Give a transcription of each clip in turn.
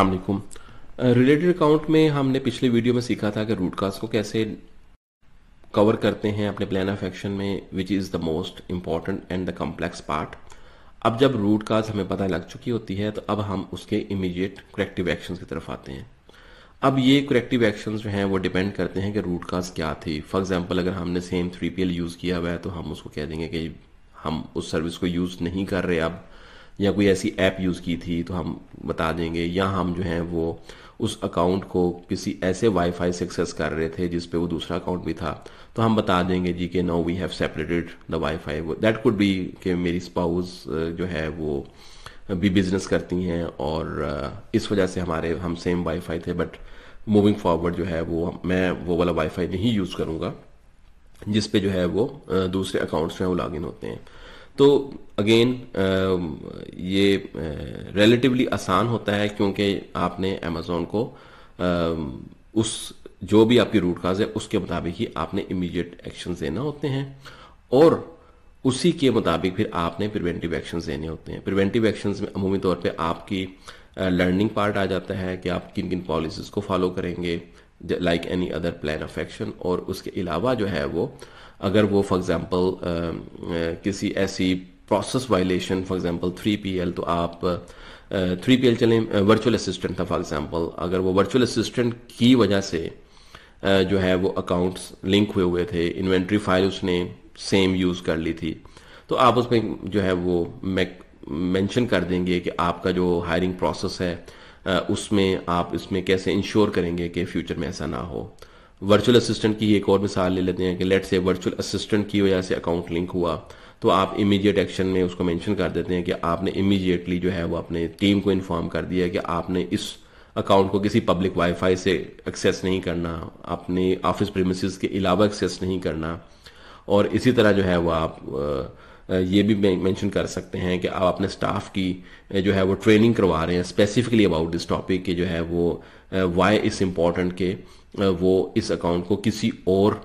अलमैकम related account में हमने पिछले वीडियो में सीखा था कि रूट कास्ट को कैसे कवर करते हैं अपने प्लान ऑफ एक्शन में which is the most important and the complex part अब जब रूट कास्ट हमें पता लग चुकी होती है तो अब हम उसके इमीडिएट करेक्टिव एक्शन की तरफ आते हैं अब ये करेक्टिव एक्शन जो हैं वो डिपेंड करते हैं कि रूट कास्ट क्या थी फॉर एग्जाम्पल अगर हमने सेम थ्री पी यूज़ किया हुआ है तो हम उसको कह देंगे कि हम उस सर्विस को यूज़ नहीं कर रहे अब या कोई ऐसी ऐप यूज़ की थी तो हम बता देंगे या हम जो हैं वो उस अकाउंट को किसी ऐसे वाईफाई से एक्सेस कर रहे थे जिस पे वो दूसरा अकाउंट भी था तो हम बता देंगे जी के no we have separated the wifi that could be कि मेरी स्पाउस जो है वो भी बिजनेस करती हैं और इस वजह से हमारे हम सेम वाईफाई थे बट मूविंग फॉरवर्ड जो है वो मैं वो वाला वाईफाई नहीं यूज़ करूँगा जिसपे जो है वो दूसरे अकाउंट्स में वो लॉगिन होते हैं तो अगेन um, ये रिलेटिवली uh, आसान होता है क्योंकि आपने अमेजोन को um, उस जो भी आपकी रूट काज है उसके मुताबिक ही आपने इमीडिएट एक्शन देना होते हैं और उसी के मुताबिक फिर आपने प्रिवेंटिव एक्शन देने होते हैं प्रिवेंटिव एक्शन में अमूमी तौर पर आपकी लर्निंग uh, पार्ट आ जाता है कि आप किन किन पॉलिसीज़ को फॉलो करेंगे like any other plan of action और उसके अलावा जो है वो uh, अगर वो फॉर एग्ज़ाम्पल किसी ऐसी process violation for example three P L तो आप थ्री पी एल चलें वर्चुअल असिस्टेंट था फॉर एग्ज़ाम्पल अगर वो वर्चुअल असिस्टेंट की वजह से uh, जो है वो अकाउंट्स लिंक हुए हुए थे इन्वेंट्री फाइल उसने सेम यूज़ कर ली थी तो आप उसमें जो है वो मेंशन कर देंगे कि आपका जो हायरिंग प्रोसेस है उसमें आप इसमें कैसे इंश्योर करेंगे कि फ्यूचर में ऐसा ना हो वर्चुअल असिस्टेंट की एक और मिसाल ले लेते हैं कि लेट से वर्चुअल असिस्टेंट की वजह से अकाउंट लिंक हुआ तो आप इमीडिएट एक्शन में उसको मेंशन कर देते हैं कि आपने इमीडिएटली जो है वो अपने टीम को इन्फॉर्म कर दिया कि आपने इस अकाउंट को किसी पब्लिक वाईफाई से एक्सेस नहीं करना अपने ऑफिस प्रीमिसेस के अलावा एक्सेस नहीं करना और इसी तरह जो है वो आप ये भी मेंशन कर सकते हैं कि आप अपने स्टाफ की जो है वो ट्रेनिंग करवा रहे हैं स्पेसिफिकली अबाउट दिस टॉपिक के जो है वो वाई इस इम्पॉर्टेंट के वो इस अकाउंट को किसी और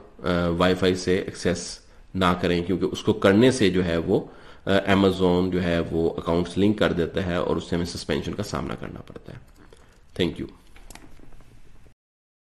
वाईफाई से एक्सेस ना करें क्योंकि उसको करने से जो है वो अमेजोन जो है वो अकाउंट्स लिंक कर देता है और उससे हमें सस्पेंशन का सामना करना पड़ता है थैंक यू